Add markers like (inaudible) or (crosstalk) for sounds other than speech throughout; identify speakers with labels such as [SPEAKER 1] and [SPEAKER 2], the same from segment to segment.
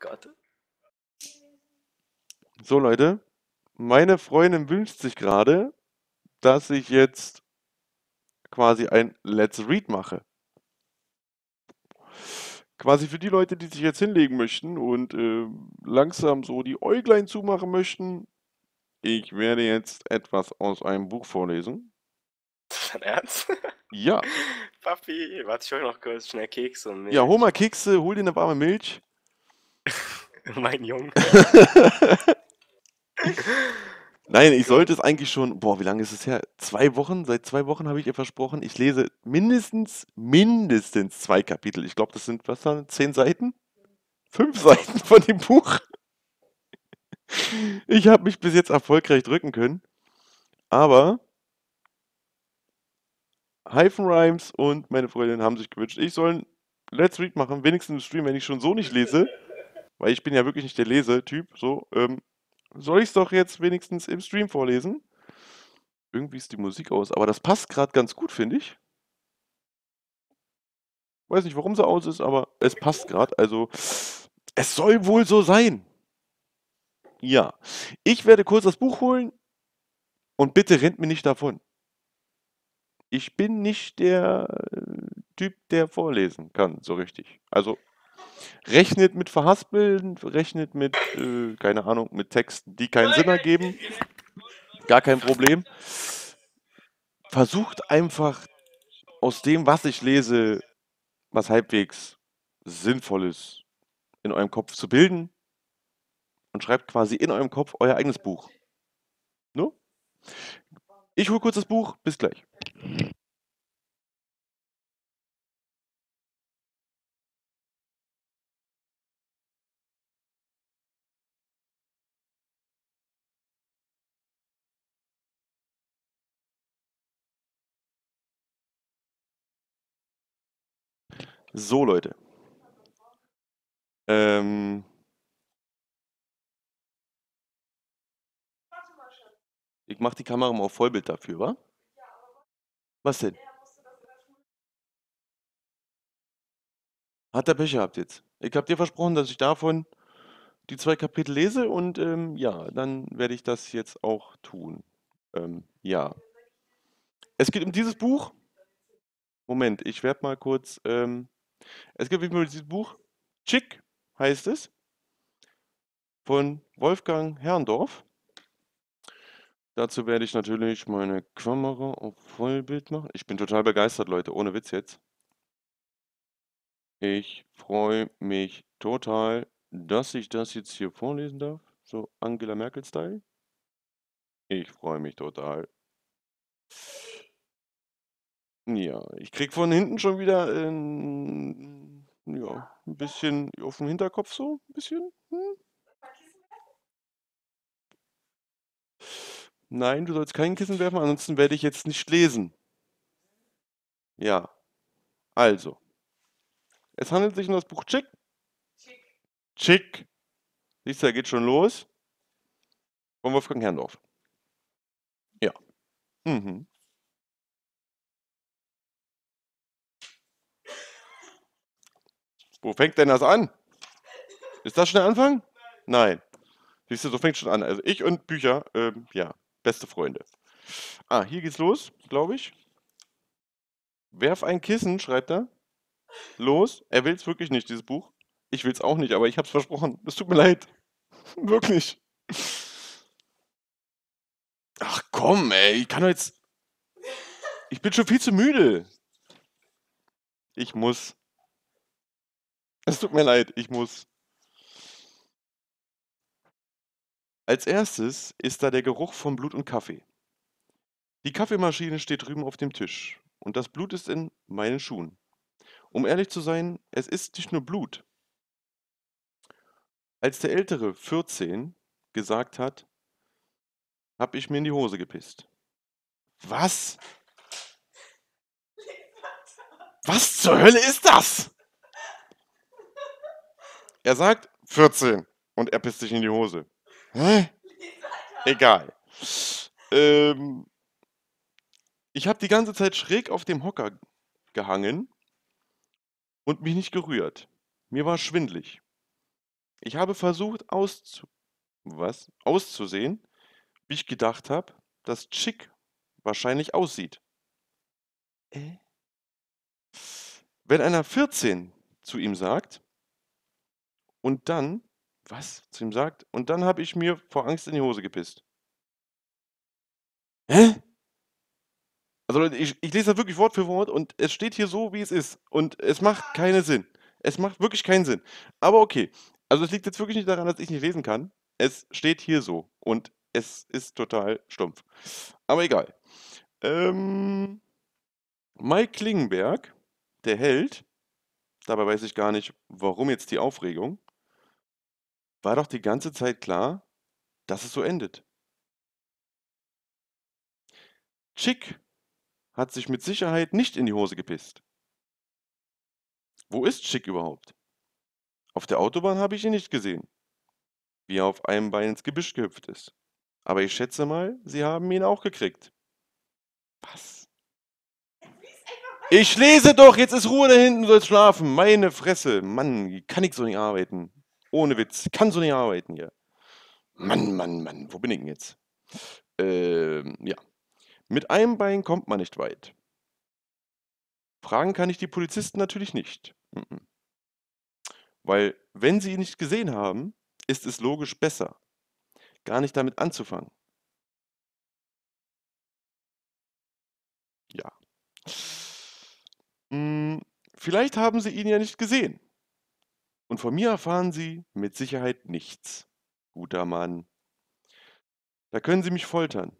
[SPEAKER 1] Gott. So, Leute. Meine Freundin wünscht sich gerade, dass ich jetzt quasi ein Let's Read mache. Quasi für die Leute, die sich jetzt hinlegen möchten und äh, langsam so die Äuglein zumachen möchten. Ich werde jetzt etwas aus einem Buch vorlesen. Dein Ernst? Ja. (laughs) Papi, warte ich hol noch kurz schnell Kekse und Milch. Ja, hol mal Kekse, hol dir eine warme Milch. (laughs) mein Junge. (laughs) Nein, ich sollte es eigentlich schon, boah, wie lange ist es her? Zwei Wochen, seit zwei Wochen habe ich ihr versprochen, ich lese mindestens, mindestens zwei Kapitel. Ich glaube, das sind, was waren, zehn Seiten? Fünf Seiten von dem Buch. Ich habe mich bis jetzt erfolgreich drücken können. Aber Hyphen Rhymes und meine Freundin haben sich gewünscht, ich soll ein Let's Read machen, wenigstens im Stream, wenn ich schon so nicht lese weil ich bin ja wirklich nicht der Lesetyp, so, ähm, soll ich es doch jetzt wenigstens im Stream vorlesen? Irgendwie ist die Musik aus, aber das passt gerade ganz gut, finde ich. Weiß nicht, warum sie aus ist, aber es passt gerade. Also, es soll wohl so sein. Ja, ich werde kurz das Buch holen und bitte rennt mir nicht davon. Ich bin nicht der äh, Typ, der vorlesen kann, so richtig. Also, Rechnet mit Verhaspeln, rechnet mit, äh, keine Ahnung, mit Texten, die keinen Sinn ergeben. Gar kein Problem. Versucht einfach aus dem, was ich lese, was halbwegs Sinnvolles in eurem Kopf zu bilden und schreibt quasi in eurem Kopf euer eigenes Buch. No? Ich hole kurz das Buch, bis gleich. So, Leute. Ähm, ich mache die Kamera mal auf Vollbild dafür, wa? Was denn? Hat der Pech gehabt jetzt. Ich habe dir versprochen, dass ich davon die zwei Kapitel lese und ähm, ja, dann werde ich das jetzt auch tun. Ähm, ja. Es geht um dieses Buch. Moment, ich werde mal kurz... Ähm es gibt übrigens dieses Buch, Chick heißt es, von Wolfgang Herrndorf. Dazu werde ich natürlich meine Kamera auf Vollbild machen. Ich bin total begeistert, Leute, ohne Witz jetzt. Ich freue mich total, dass ich das jetzt hier vorlesen darf. So Angela Merkel-Style. Ich freue mich total. Ja, ich kriege von hinten schon wieder ähm, ein, ja, 'n bisschen auf dem Hinterkopf so ein bisschen. Hm. Nein, du sollst kein Kissen werfen, ansonsten werde ich jetzt nicht lesen. Ja, also. Es handelt sich um das Buch Chick. Chick. Siehst du, da geht schon los. Von Wolfgang Herrndorf. Ja. Mhm. Wo fängt denn das an? Ist das schon der Anfang? Nein. Siehst du, so fängt schon an. Also ich und Bücher, ähm, ja, beste Freunde. Ah, hier geht's los, glaube ich. Werf ein Kissen, schreibt er. Los, er will's wirklich nicht, dieses Buch. Ich will's auch nicht, aber ich hab's versprochen. Es tut mir leid. (laughs) wirklich. Ach komm, ey, ich kann doch jetzt. Ich bin schon viel zu müde. Ich muss es tut mir leid, ich muss. Als erstes ist da der Geruch von Blut und Kaffee. Die Kaffeemaschine steht drüben auf dem Tisch und das Blut ist in meinen Schuhen. Um ehrlich zu sein, es ist nicht nur Blut. Als der Ältere 14 gesagt hat, habe ich mir in die Hose gepisst. Was? (laughs) Was zur Hölle ist das? Er sagt 14 und er pisst sich in die Hose. Hä? Egal. Ähm, ich habe die ganze Zeit schräg auf dem Hocker gehangen und mich nicht gerührt. Mir war schwindlig. Ich habe versucht auszu was? auszusehen, wie ich gedacht habe, dass Chick wahrscheinlich aussieht. Äh? Wenn einer 14 zu ihm sagt, und dann, was zu ihm sagt, und dann habe ich mir vor Angst in die Hose gepisst. Hä? Also Leute, ich, ich lese das wirklich Wort für Wort und es steht hier so, wie es ist. Und es macht keinen Sinn. Es macht wirklich keinen Sinn. Aber okay. Also es liegt jetzt wirklich nicht daran, dass ich nicht lesen kann. Es steht hier so. Und es ist total stumpf. Aber egal. Ähm, Mike Klingenberg, der Held, dabei weiß ich gar nicht, warum jetzt die Aufregung, war doch die ganze Zeit klar, dass es so endet. Chick hat sich mit Sicherheit nicht in die Hose gepisst. Wo ist Chick überhaupt? Auf der Autobahn habe ich ihn nicht gesehen, wie er auf einem Bein ins Gebüsch gehüpft ist. Aber ich schätze mal, sie haben ihn auch gekriegt. Was? Ich lese doch, jetzt ist Ruhe da hinten, du sollst schlafen. Meine Fresse, Mann, kann ich so nicht arbeiten. Ohne Witz. Kann so nicht arbeiten hier. Mann, Mann, Mann. Wo bin ich denn jetzt? Ähm, ja. Mit einem Bein kommt man nicht weit. Fragen kann ich die Polizisten natürlich nicht. Weil, wenn sie ihn nicht gesehen haben, ist es logisch besser, gar nicht damit anzufangen. Ja. Hm, vielleicht haben sie ihn ja nicht gesehen. Und von mir erfahren Sie mit Sicherheit nichts, guter Mann. Da können Sie mich foltern,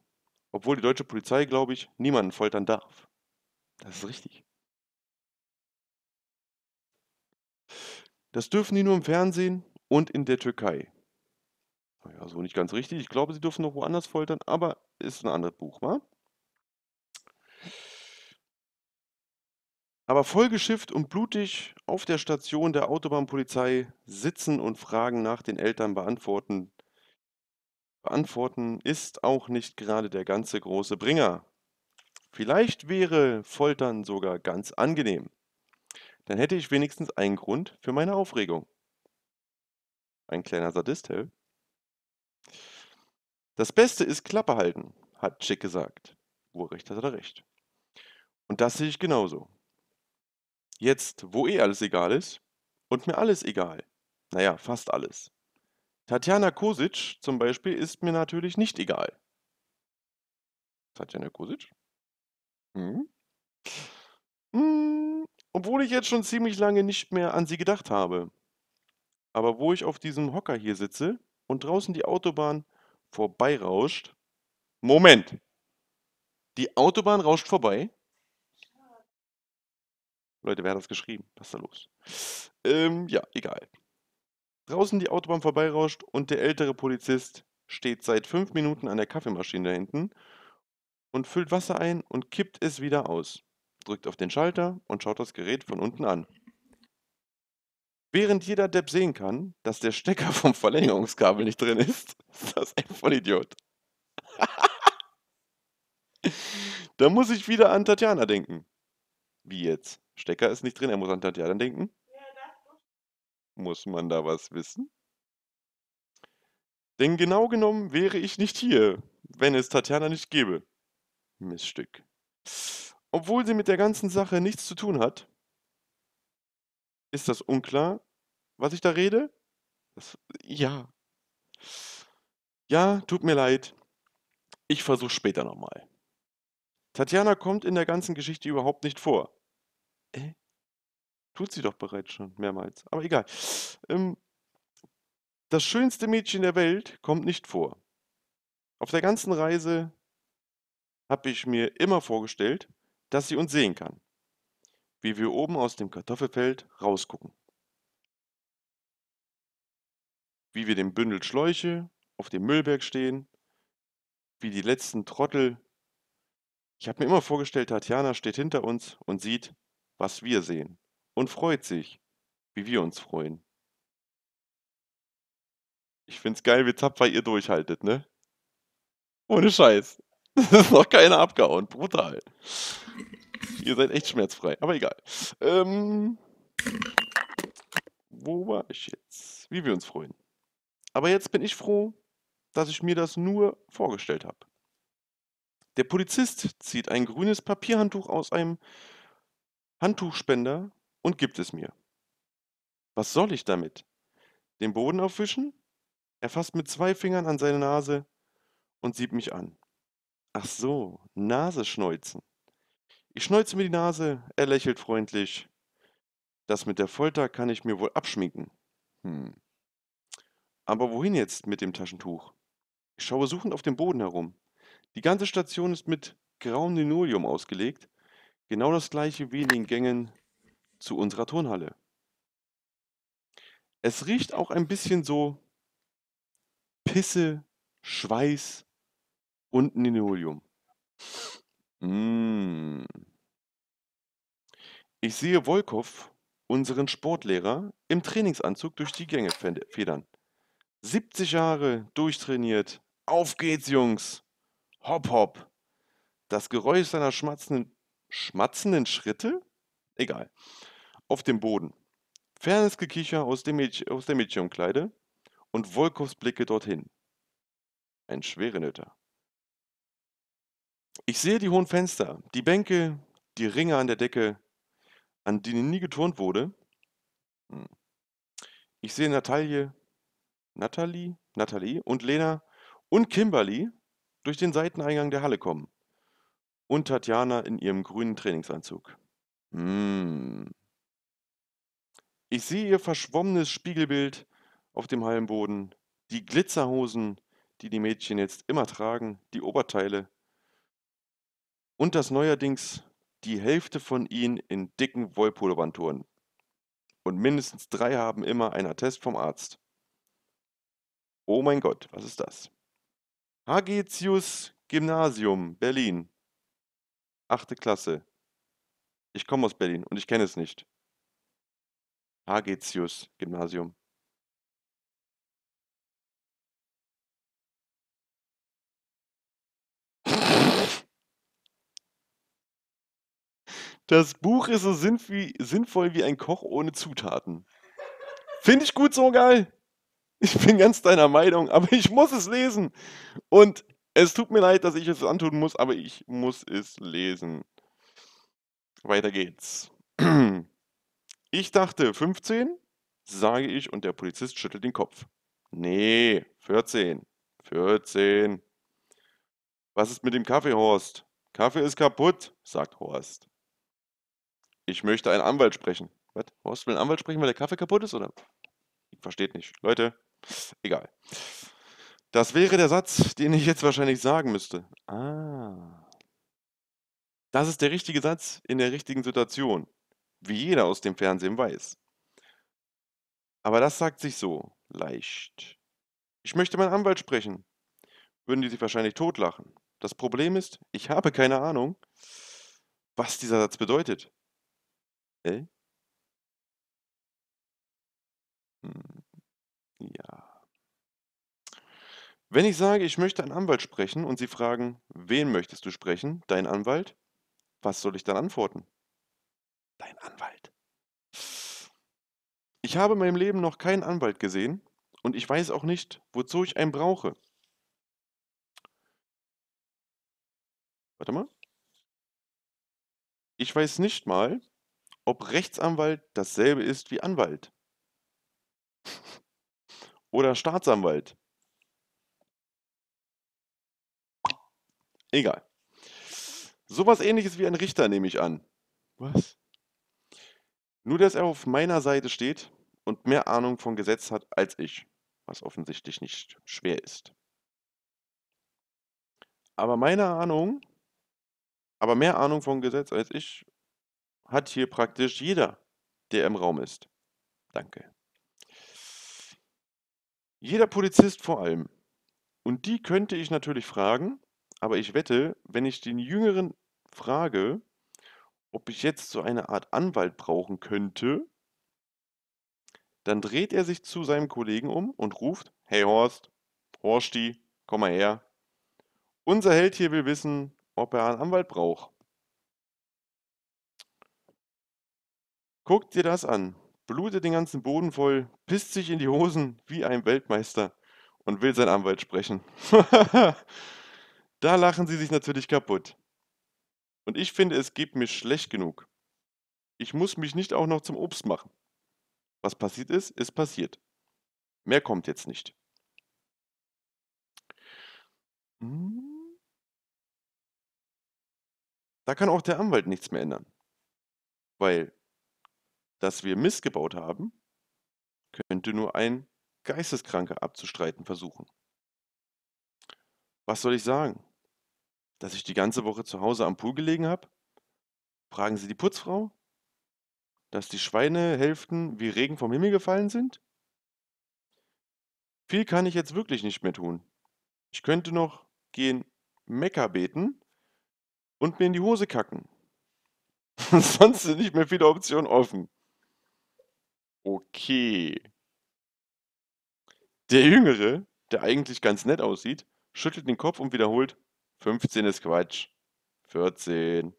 [SPEAKER 1] obwohl die deutsche Polizei, glaube ich, niemanden foltern darf. Das ist richtig. Das dürfen die nur im Fernsehen und in der Türkei. Naja, so nicht ganz richtig. Ich glaube, sie dürfen noch woanders foltern, aber ist ein anderes Buch, wa? aber vollgeschifft und blutig auf der Station der Autobahnpolizei sitzen und Fragen nach den Eltern beantworten. Beantworten ist auch nicht gerade der ganze große Bringer. Vielleicht wäre Foltern sogar ganz angenehm. Dann hätte ich wenigstens einen Grund für meine Aufregung. Ein kleiner Sadist, hä? Das Beste ist Klappe halten, hat Chick gesagt. Urrecht hat er recht. Und das sehe ich genauso. Jetzt, wo eh alles egal ist und mir alles egal. Naja, fast alles. Tatjana Kosic zum Beispiel ist mir natürlich nicht egal. Tatjana Kosic? Hm? Hm, obwohl ich jetzt schon ziemlich lange nicht mehr an sie gedacht habe. Aber wo ich auf diesem Hocker hier sitze und draußen die Autobahn vorbeirauscht. Moment! Die Autobahn rauscht vorbei? Leute, wer hat das geschrieben? Was ist da los? Ähm, ja, egal. Draußen die Autobahn vorbeirauscht und der ältere Polizist steht seit fünf Minuten an der Kaffeemaschine da hinten und füllt Wasser ein und kippt es wieder aus. Drückt auf den Schalter und schaut das Gerät von unten an. Während jeder Depp sehen kann, dass der Stecker (laughs) vom Verlängerungskabel nicht drin ist, (laughs) ist das ein Vollidiot. (laughs) da muss ich wieder an Tatjana denken. Wie jetzt? Stecker ist nicht drin, er muss an Tatjana denken. Muss man da was wissen? Denn genau genommen wäre ich nicht hier, wenn es Tatjana nicht gäbe. Missstück. Obwohl sie mit der ganzen Sache nichts zu tun hat. Ist das unklar, was ich da rede? Das, ja. Ja, tut mir leid. Ich versuche später nochmal. Tatjana kommt in der ganzen Geschichte überhaupt nicht vor. Äh? Tut sie doch bereits schon mehrmals. Aber egal. Ähm, das schönste Mädchen der Welt kommt nicht vor. Auf der ganzen Reise habe ich mir immer vorgestellt, dass sie uns sehen kann, wie wir oben aus dem Kartoffelfeld rausgucken, wie wir dem Bündel Schläuche auf dem Müllberg stehen, wie die letzten Trottel. Ich habe mir immer vorgestellt, Tatjana steht hinter uns und sieht, was wir sehen und freut sich, wie wir uns freuen. Ich find's geil, wie tapfer ihr durchhaltet, ne? Ohne Scheiß. (laughs) Das ist noch keiner abgehauen. Brutal. (laughs) ihr seid echt schmerzfrei, aber egal. Ähm, wo war ich jetzt? Wie wir uns freuen. Aber jetzt bin ich froh, dass ich mir das nur vorgestellt habe. Der Polizist zieht ein grünes Papierhandtuch aus einem Handtuchspender und gibt es mir. Was soll ich damit? Den Boden aufwischen? Er fasst mit zwei Fingern an seine Nase und sieht mich an. Ach so, Nase schneuzen. Ich schneuze mir die Nase, er lächelt freundlich. Das mit der Folter kann ich mir wohl abschminken. Hm. Aber wohin jetzt mit dem Taschentuch? Ich schaue suchend auf dem Boden herum. Die ganze Station ist mit grauem Linoleum ausgelegt Genau das gleiche wie in den Gängen zu unserer Turnhalle. Es riecht auch ein bisschen so Pisse, Schweiß und Linoleum. Mmh. Ich sehe Wolkow, unseren Sportlehrer, im Trainingsanzug durch die Gänge federn. 70 Jahre durchtrainiert. Auf geht's, Jungs! Hopp, hopp! Das Geräusch seiner schmatzenden schmatzenden Schritte, egal, auf dem Boden, fernes Gekicher aus, dem Mädchen, aus der Mädchenkleide und Wolkows Blicke dorthin. Ein Schwerenöter. Ich sehe die hohen Fenster, die Bänke, die Ringe an der Decke, an denen nie geturnt wurde. Hm. Ich sehe Natalie, Natalie, Natalie und Lena und Kimberly durch den Seiteneingang der Halle kommen und Tatjana in ihrem grünen Trainingsanzug. Hm. Ich sehe ihr verschwommenes Spiegelbild auf dem halben Boden, die Glitzerhosen, die die Mädchen jetzt immer tragen, die Oberteile und das neuerdings die Hälfte von ihnen in dicken Wollpullovern Und mindestens drei haben immer einen Attest vom Arzt. Oh mein Gott, was ist das? Hagetius Gymnasium, Berlin. 8. Klasse. Ich komme aus Berlin und ich kenne es nicht. Hagetius-Gymnasium. Das Buch ist so sinnvoll wie ein Koch ohne Zutaten. Finde ich gut so geil. Ich bin ganz deiner Meinung, aber ich muss es lesen. Und es tut mir leid, dass ich es antun muss, aber ich muss es lesen. Weiter geht's. (clears throat) Ich dachte 15, sage ich und der Polizist schüttelt den Kopf. Nee, 14. 14. Was ist mit dem Kaffee, Horst? Kaffee ist kaputt, sagt Horst. Ich möchte einen Anwalt sprechen. Was? Horst will einen Anwalt sprechen, weil der Kaffee kaputt ist, oder? Versteht nicht. Leute, egal. Das wäre der Satz, den ich jetzt wahrscheinlich sagen müsste. Ah. Das ist der richtige Satz in der richtigen Situation, wie jeder aus dem Fernsehen weiß. Aber das sagt sich so leicht. Ich möchte meinen Anwalt sprechen. Würden die sich wahrscheinlich totlachen. Das Problem ist, ich habe keine Ahnung, was dieser Satz bedeutet. Hä? Hm. Ja. Wenn ich sage, ich möchte einen Anwalt sprechen und Sie fragen: „Wen möchtest du sprechen? dein Anwalt?“ Was soll ich dann antworten? Dein Anwalt. Ich habe in meinem Leben noch keinen Anwalt gesehen und ich weiß auch nicht, wozu ich einen brauche. Warte mal. Ich weiß nicht mal, ob Rechtsanwalt dasselbe ist wie Anwalt (laughs) oder Staatsanwalt. Egal. Sowas ähnliches wie ein Richter nehme ich an. Was? Nur, dass er auf meiner Seite steht und mehr Ahnung von Gesetz hat als ich, was offensichtlich nicht schwer ist. Aber meine Ahnung, aber mehr Ahnung von Gesetz als ich hat hier praktisch jeder, der im Raum ist. Danke. Jeder Polizist vor allem. Und die könnte ich natürlich fragen, aber ich wette, wenn ich den Jüngeren frage, ob ich jetzt so eine Art Anwalt brauchen könnte, dann dreht er sich zu seinem Kollegen um und ruft, hey Horst, Horsti, komm mal her. Unser Held hier will wissen, ob er einen Anwalt braucht. Guck dir das an, blutet den ganzen Boden voll, pisst sich in die Hosen wie ein Weltmeister und will seinen Anwalt sprechen. (laughs) Da lachen sie sich natürlich kaputt. Und ich finde, es geht mir schlecht genug. Ich muss mich nicht auch noch zum Obst machen. Was passiert ist, ist passiert. Mehr kommt jetzt nicht. Hm. Da kann auch der Anwalt nichts mehr ändern. Weil, dass wir missgebaut haben, könnte nur ein Geisteskranker abzustreiten versuchen. Was soll ich sagen? dass ich die ganze Woche zu Hause am Pool gelegen habe? Fragen Sie die Putzfrau? Dass die Schweinehälften wie Regen vom Himmel gefallen sind? Viel kann ich jetzt wirklich nicht mehr tun. Ich könnte noch gehen Mekka beten und mir in die Hose kacken. (laughs) Sonst sind nicht mehr viele Optionen offen. Okay. Der Jüngere, der eigentlich ganz nett aussieht, schüttelt den Kopf und wiederholt, 15 ist Quatsch. 14.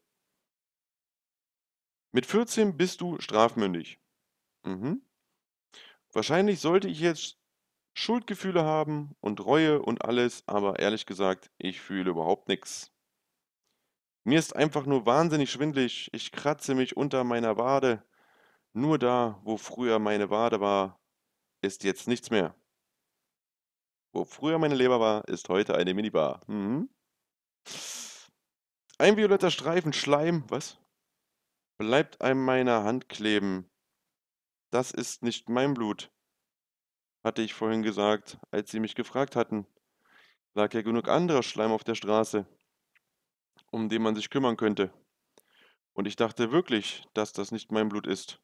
[SPEAKER 1] Mit 14 bist du strafmündig. Mhm. Wahrscheinlich sollte ich jetzt Schuldgefühle haben und Reue und alles, aber ehrlich gesagt, ich fühle überhaupt nichts. Mir ist einfach nur wahnsinnig schwindlig. Ich kratze mich unter meiner Wade. Nur da, wo früher meine Wade war, ist jetzt nichts mehr. Wo früher meine Leber war, ist heute eine Minibar. Mhm. Ein violetter Streifen Schleim, was? Bleibt an meiner Hand kleben. Das ist nicht mein Blut, hatte ich vorhin gesagt, als Sie mich gefragt hatten. Lag ja genug anderer Schleim auf der Straße, um den man sich kümmern könnte. Und ich dachte wirklich, dass das nicht mein Blut ist.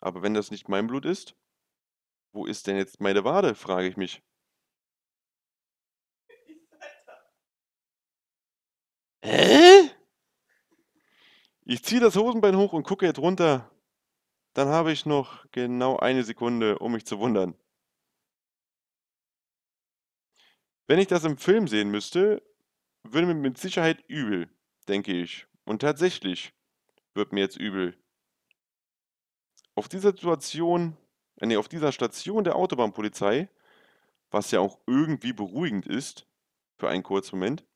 [SPEAKER 1] Aber wenn das nicht mein Blut ist, wo ist denn jetzt meine Wade, frage ich mich. Hä? Ich ziehe das Hosenbein hoch und gucke jetzt runter. Dann habe ich noch genau eine Sekunde, um mich zu wundern. Wenn ich das im Film sehen müsste, würde mir mit Sicherheit übel, denke ich. Und tatsächlich wird mir jetzt übel. Auf dieser Situation, äh, nee, auf dieser Station der Autobahnpolizei, was ja auch irgendwie beruhigend ist, für einen kurzen Moment,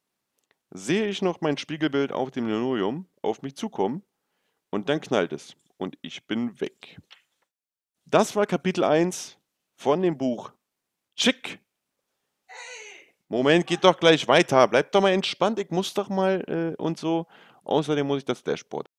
[SPEAKER 1] sehe ich noch mein Spiegelbild auf dem Linoleum auf mich zukommen und dann knallt es und ich bin weg. Das war Kapitel 1 von dem Buch Chick. Moment, geht doch gleich weiter. Bleibt doch mal entspannt. Ich muss doch mal äh, und so. Außerdem muss ich das Dashboard.